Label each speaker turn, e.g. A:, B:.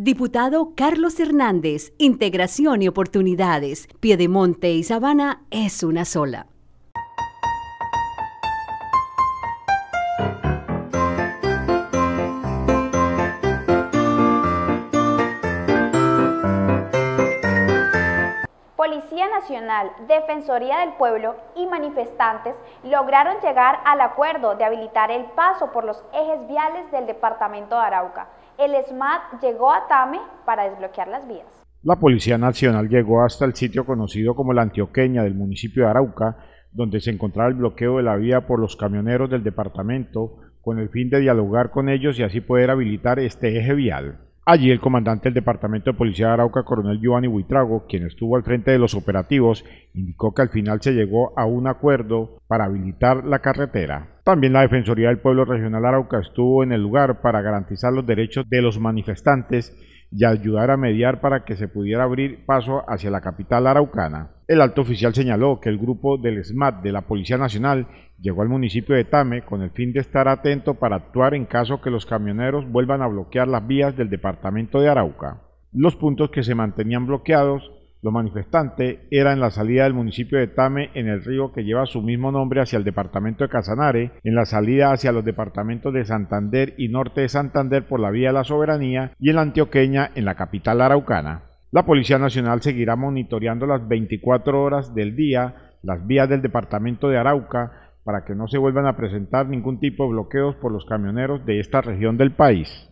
A: Diputado Carlos Hernández, Integración y Oportunidades, Piedemonte y Sabana es una sola.
B: Policía Nacional, Defensoría del Pueblo y manifestantes lograron llegar al acuerdo de habilitar el paso por los ejes viales del departamento de Arauca. El SMAT llegó a Tame para desbloquear las vías.
C: La Policía Nacional llegó hasta el sitio conocido como la Antioqueña del municipio de Arauca, donde se encontraba el bloqueo de la vía por los camioneros del departamento con el fin de dialogar con ellos y así poder habilitar este eje vial. Allí el comandante del Departamento de Policía de Arauca, coronel Giovanni Buitrago, quien estuvo al frente de los operativos, indicó que al final se llegó a un acuerdo para habilitar la carretera. También la Defensoría del Pueblo Regional Arauca estuvo en el lugar para garantizar los derechos de los manifestantes y ayudar a mediar para que se pudiera abrir paso hacia la capital araucana. El alto oficial señaló que el grupo del SMAT de la Policía Nacional llegó al municipio de Tame con el fin de estar atento para actuar en caso que los camioneros vuelvan a bloquear las vías del departamento de Arauca. Los puntos que se mantenían bloqueados, lo manifestante, era en la salida del municipio de Tame en el río que lleva su mismo nombre hacia el departamento de Casanare, en la salida hacia los departamentos de Santander y Norte de Santander por la vía de la Soberanía y en la Antioqueña en la capital araucana. La Policía Nacional seguirá monitoreando las 24 horas del día las vías del departamento de Arauca para que no se vuelvan a presentar ningún tipo de bloqueos por los camioneros de esta región del país.